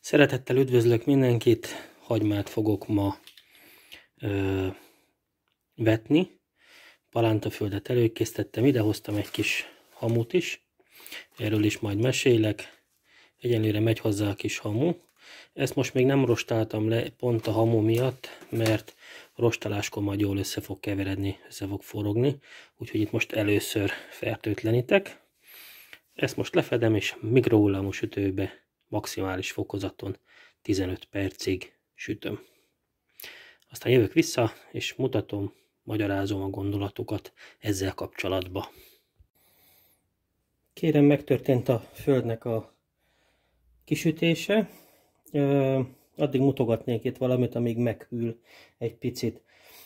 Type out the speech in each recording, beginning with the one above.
Szeretettel üdvözlök mindenkit, hagymát fogok ma ö, vetni. Palántaföldet előkészítettem, ide hoztam egy kis hamut is, erről is majd mesélek. Egyenlőre megy hozzá a kis hamu, ezt most még nem rostáltam le pont a hamu miatt, mert rostaláskor majd jól össze fog keveredni, össze fog forogni, úgyhogy itt most először fertőtlenítek. Ezt most lefedem, és mikrohullámú sütőbe maximális fokozaton 15 percig sütöm. Aztán jövök vissza, és mutatom, magyarázom a gondolatokat ezzel kapcsolatba. Kérem, megtörtént a földnek a kisütése, Ö, addig mutogatnék itt valamit, amíg meghűl egy picit.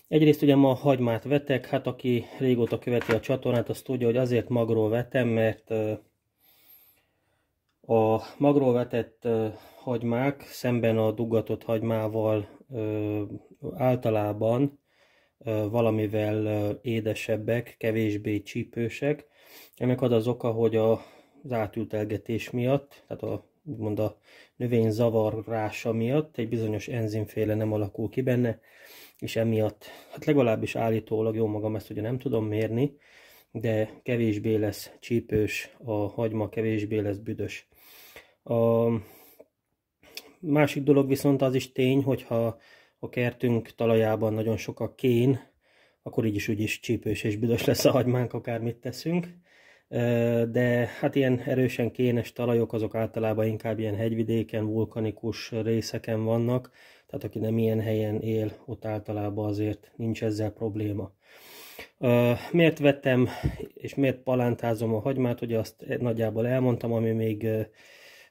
Egyrészt ugye ma hagymát vetek, hát aki régóta követi a csatornát, az tudja, hogy azért magról vetem, mert a magról vetett hagymák szemben a dugatott hagymával általában valamivel édesebbek, kevésbé csípősek. Ennek az az oka, hogy az átültelgetés miatt, tehát a úgymond a növény zavarása miatt egy bizonyos enzimféle nem alakul ki benne, és emiatt, hát legalábbis állítólag, jó magam ezt ugye nem tudom mérni, de kevésbé lesz csípős a hagyma, kevésbé lesz büdös. A másik dolog viszont az is tény, hogyha a kertünk talajában nagyon sok a kén, akkor így is úgy is csípős és büdös lesz a hagymánk, akármit teszünk de hát ilyen erősen kénes talajok azok általában inkább ilyen hegyvidéken, vulkanikus részeken vannak, tehát aki nem ilyen helyen él, ott általában azért nincs ezzel probléma. Miért vettem és miért palántázom a hagymát, hogy azt nagyjából elmondtam, ami még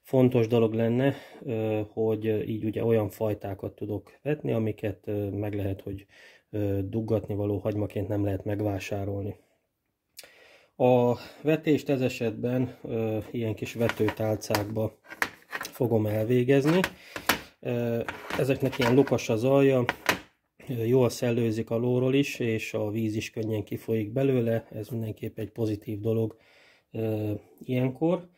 fontos dolog lenne, hogy így ugye olyan fajtákat tudok vetni, amiket meg lehet, hogy duggatni való hagymaként nem lehet megvásárolni. A vetést ez esetben ö, ilyen kis vetőtálcákba fogom elvégezni. Ezeknek ilyen lukas az alja, jól szellőzik a lóról is, és a víz is könnyen kifolyik belőle, ez mindenképp egy pozitív dolog ilyenkor.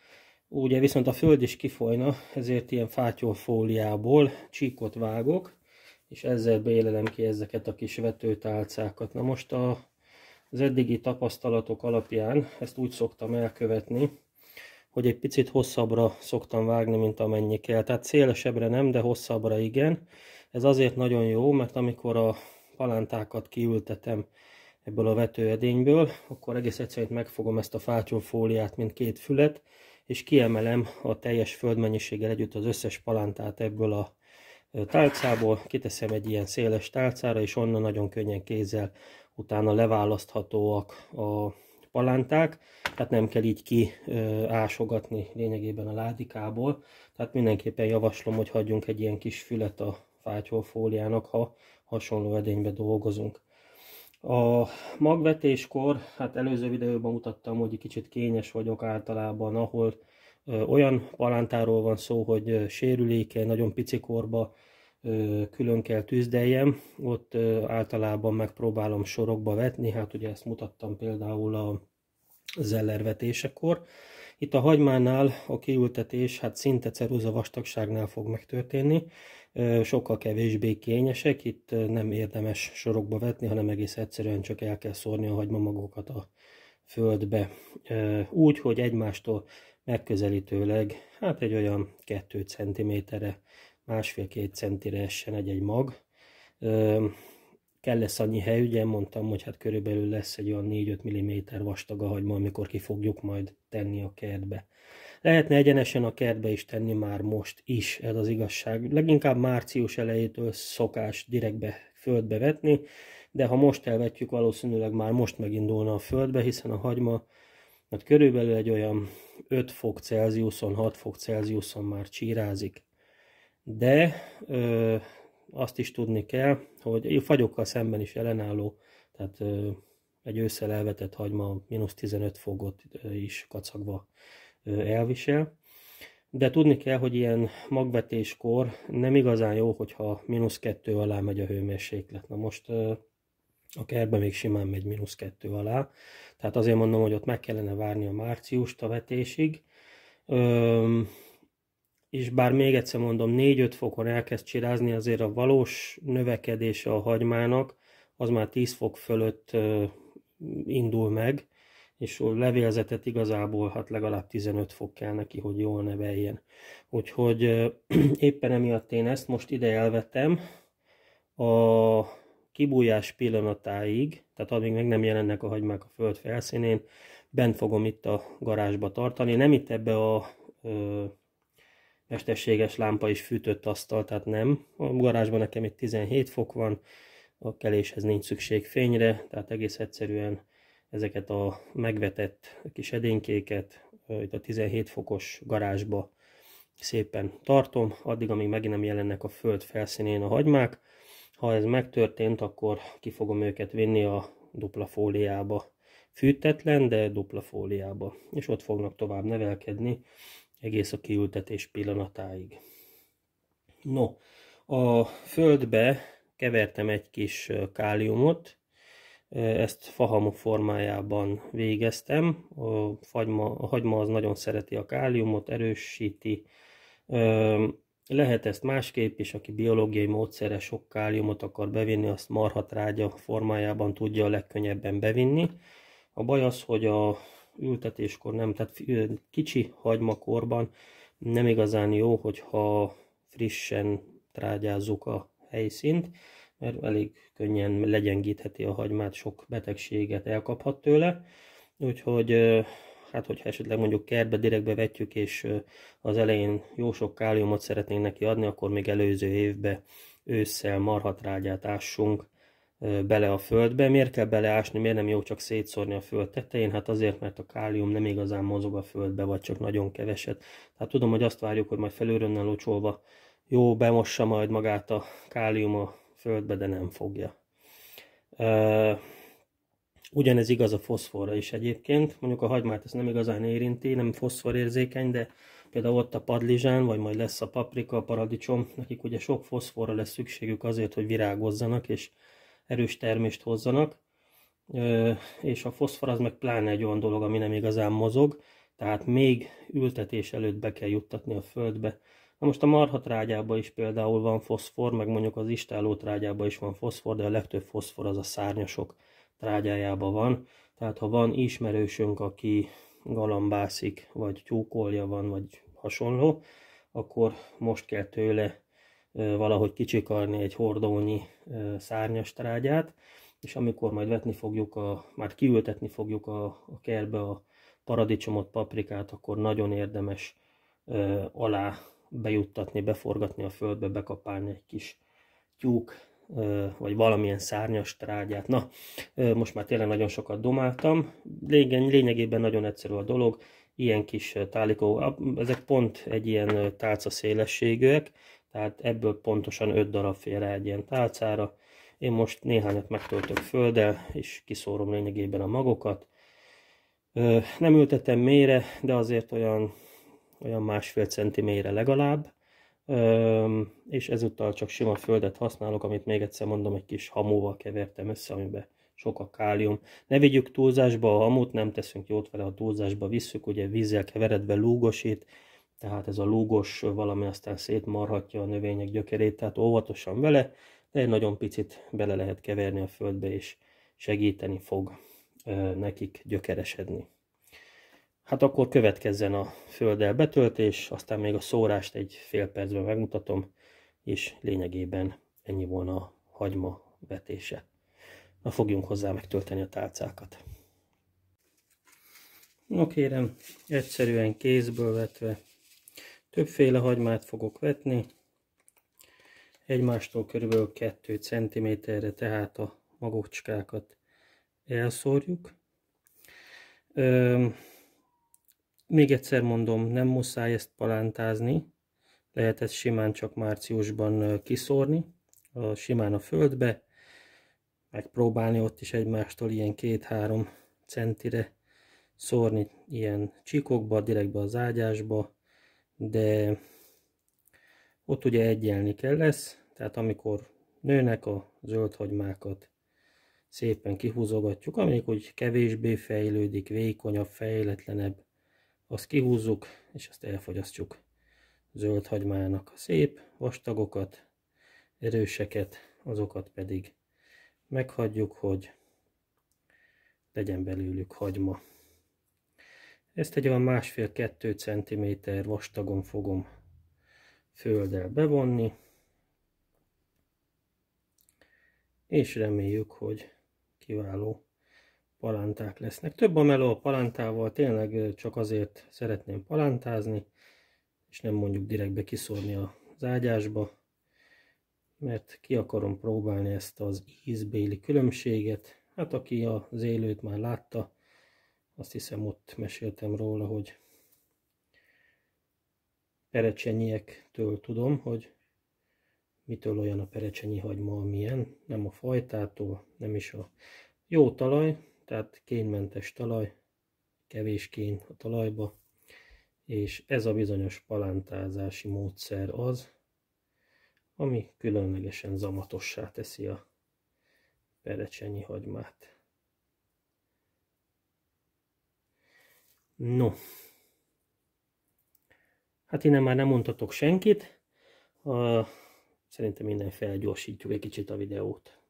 Ugye viszont a föld is kifolyna, ezért ilyen fátyolfóliából csíkot vágok, és ezzel bélelem ki ezeket a kis vetőtálcákat. Na most a az eddigi tapasztalatok alapján ezt úgy szoktam elkövetni, hogy egy picit hosszabbra szoktam vágni, mint amennyi kell. Tehát szélesebbre nem, de hosszabbra igen. Ez azért nagyon jó, mert amikor a palántákat kiültetem ebből a vetőedényből, akkor egész egyszerűen megfogom ezt a fátyolfóliát, mint két fület, és kiemelem a teljes földmennyiséggel együtt az összes palántát ebből a tálcából, kiteszem egy ilyen széles tálcára, és onnan nagyon könnyen kézzel utána leválaszthatóak a palánták, tehát nem kell így kiásogatni lényegében a ládikából. Tehát mindenképpen javaslom, hogy hagyjunk egy ilyen kis fület a fátyolfóliának, ha hasonló edénybe dolgozunk. A magvetéskor, hát előző videóban mutattam, hogy kicsit kényes vagyok általában, ahol olyan palántáról van szó, hogy sérüléke, nagyon pici korba külön kell tűzdeljem, ott általában megpróbálom sorokba vetni, hát ugye ezt mutattam például a zellervetésekor. Itt a hagymánál a kiültetés hát szinte ceruza vastagságnál fog megtörténni, sokkal kevésbé kényesek, itt nem érdemes sorokba vetni, hanem egész egyszerűen csak el kell szórni a hagymamagokat a földbe. Úgy, hogy egymástól megközelítőleg, hát egy olyan 2 cm-re, másfél-két centire essen egy-egy mag. Ö, kell lesz annyi hely, ugye mondtam, hogy hát körülbelül lesz egy olyan 4-5 mm vastag a hagyma, amikor ki fogjuk majd tenni a kertbe. Lehetne egyenesen a kertbe is tenni már most is, ez az igazság. Leginkább március elejétől szokás direktbe földbe vetni, de ha most elvetjük, valószínűleg már most megindulna a földbe, hiszen a hagyma mert körülbelül egy olyan 5 fok Celsiuson, 6 fok Celsiuson már csírázik. De ö, azt is tudni kell, hogy fagyokkal szemben is ellenálló, tehát ö, egy ősszel elvetett hagyma mínusz 15 fokot ö, is kacagva ö, elvisel. De tudni kell, hogy ilyen magvetéskor nem igazán jó, hogyha mínusz 2 alá megy a hőmérséklet. Na most a kertben még simán megy mínusz kettő alá. Tehát azért mondom, hogy ott meg kellene várni a március a vetésig. Öm, és bár még egyszer mondom, 4-5 fokon elkezd csirázni, azért a valós növekedése a hagymának az már 10 fok fölött ö, indul meg, és a levélzetet igazából hát legalább 15 fok kell neki, hogy jól neveljen. Úgyhogy ö, éppen emiatt én ezt most ide elvettem a kibújás pillanatáig, tehát amíg meg nem jelennek a hagymák a föld felszínén, bent fogom itt a garázsba tartani. Nem itt ebbe a ö, mesterséges lámpa is fűtött asztal, tehát nem. A garázsban nekem itt 17 fok van, a keléshez nincs szükség fényre, tehát egész egyszerűen ezeket a megvetett kis edénykéket itt a 17 fokos garázsba szépen tartom, addig, amíg megint nem jelennek a föld felszínén a hagymák, ha ez megtörtént, akkor ki fogom őket vinni a dupla fóliába. Fűtetlen, de dupla fóliába. És ott fognak tovább nevelkedni egész a kiültetés pillanatáig. No, a földbe kevertem egy kis káliumot, ezt fahamu formájában végeztem. A, fagyma, a hagyma az nagyon szereti a káliumot, erősíti, lehet ezt másképp is, aki biológiai módszerre sok káliumot akar bevinni, azt marhat trágya formájában tudja a legkönnyebben bevinni. A baj az, hogy a ültetéskor nem, tehát kicsi hagymakorban nem igazán jó, hogyha frissen trágyázzuk a helyszínt, mert elég könnyen legyengítheti a hagymát, sok betegséget elkaphat tőle. Úgyhogy hát hogyha esetleg mondjuk kertbe direktbe vetjük, és az elején jó sok káliumot szeretnénk neki adni, akkor még előző évbe ősszel marhatrágyát ássunk bele a földbe. Miért kell beleásni, miért nem jó csak szétszórni a föld tetején? Hát azért, mert a kálium nem igazán mozog a földbe, vagy csak nagyon keveset. Tehát tudom, hogy azt várjuk, hogy majd felőrönnel locsolva jó bemossa majd magát a kálium a földbe, de nem fogja. Ugyanez igaz a foszforra is egyébként, mondjuk a hagymát ez nem igazán érinti, nem foszforérzékeny, de például ott a padlizsán, vagy majd lesz a paprika, a paradicsom, nekik ugye sok foszforra lesz szükségük azért, hogy virágozzanak és erős termést hozzanak, és a foszfor az meg pláne egy olyan dolog, ami nem igazán mozog, tehát még ültetés előtt be kell juttatni a földbe. Na most a marhatrágyában is például van foszfor, meg mondjuk az istálótrágyában is van foszfor, de a legtöbb foszfor az a szárnyasok trágyájában van. Tehát ha van ismerősünk, aki galambászik, vagy tyúkolja van, vagy hasonló, akkor most kell tőle valahogy kicsikarni egy hordónyi szárnyas trágyát, és amikor majd vetni fogjuk, a, már kiültetni fogjuk a, a kertbe a paradicsomot, paprikát, akkor nagyon érdemes ö, alá bejuttatni, beforgatni a földbe, bekapálni egy kis tyúk vagy valamilyen szárnyas trágyát. Na, most már tényleg nagyon sokat domáltam. lényegében nagyon egyszerű a dolog, ilyen kis tálikó, ezek pont egy ilyen tálca szélességűek, tehát ebből pontosan 5 darab rá egy ilyen tálcára. Én most néhányat megtöltök földdel, és kiszórom lényegében a magokat. Nem ültetem mélyre, de azért olyan, olyan másfél centi mélyre legalább és ezúttal csak sima földet használok, amit még egyszer mondom, egy kis hamóval kevertem össze, amiben sok a kálium. Ne vigyük túlzásba a hamut, nem teszünk jót vele, a túlzásba visszük, ugye vízzel keveredve lúgosít, tehát ez a lúgos valami aztán szétmarhatja a növények gyökerét, tehát óvatosan vele, de egy nagyon picit bele lehet keverni a földbe, és segíteni fog nekik gyökeresedni. Hát akkor következzen a földel betöltés, aztán még a szórást egy fél percben megmutatom, és lényegében ennyi volna a hagyma vetése. Na fogjunk hozzá megtölteni a tálcákat. No kérem, egyszerűen kézből vetve többféle hagymát fogok vetni, egymástól körülbelül 2 cm-re, tehát a magocskákat elszórjuk még egyszer mondom, nem muszáj ezt palántázni, lehet ezt simán csak márciusban kiszórni, a, simán a földbe, megpróbálni ott is egymástól ilyen 2-3 centire szórni ilyen csíkokba, direktbe az ágyásba, de ott ugye egyelni kell lesz, tehát amikor nőnek a zöldhagymákat, szépen kihúzogatjuk, amelyik úgy kevésbé fejlődik, vékonyabb, fejletlenebb, azt kihúzzuk, és azt elfogyasztjuk zöld hagymának a szép vastagokat, erőseket, azokat pedig meghagyjuk, hogy legyen belőlük hagyma. Ezt egy olyan másfél-kettő centiméter vastagon fogom földdel bevonni, és reméljük, hogy kiváló palánták lesznek. Több a meló a palántával, tényleg csak azért szeretném palántázni, és nem mondjuk direktbe kiszórni az ágyásba, mert ki akarom próbálni ezt az ízbéli különbséget. Hát aki az élőt már látta, azt hiszem ott meséltem róla, hogy perecsenyiektől tudom, hogy mitől olyan a perecsenyi hagyma, amilyen, nem a fajtától, nem is a jó talaj, tehát kénmentes talaj, kevés kén a talajba, és ez a bizonyos palántázási módszer az, ami különlegesen zamatossá teszi a perecsenyi hagymát. No, hát innen már nem mondhatok senkit, a, szerintem innen felgyorsítjuk egy kicsit a videót.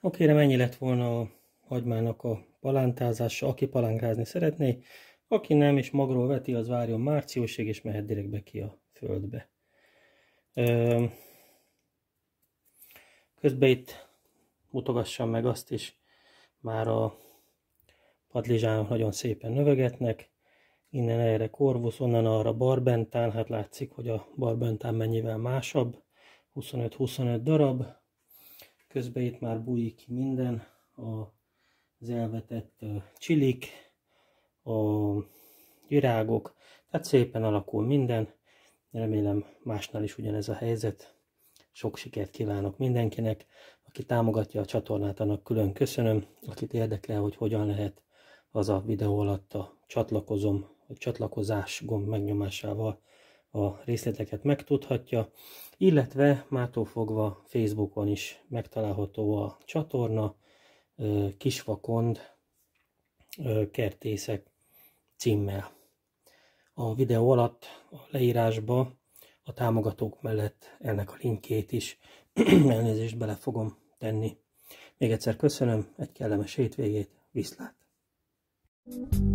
Oké, nem ennyi lett volna a hagymának a palántázása, aki palánkázni szeretné, aki nem és magról veti, az várjon márciusig, és mehet direkt be ki a földbe. Közben itt mutogassam meg azt is, már a padlizsánok nagyon szépen növegetnek, innen erre korvusz, onnan arra barbentán, hát látszik, hogy a barbentán mennyivel másabb, 25-25 darab, Közben itt már bújik ki minden, az elvetett csilik, a virágok, tehát szépen alakul minden. Remélem másnál is ugyanez a helyzet. Sok sikert kívánok mindenkinek. Aki támogatja a csatornát, annak külön köszönöm. Akit érdekel, hogy hogyan lehet, az a videó alatt a csatlakozom, a csatlakozás gomb megnyomásával a részleteket megtudhatja, illetve mától fogva Facebookon is megtalálható a csatorna Kisvakond kertészek címmel. A videó alatt a leírásba a támogatók mellett ennek a linkjét is elnézést bele fogom tenni. Még egyszer köszönöm, egy kellemes hétvégét, viszlát! thank you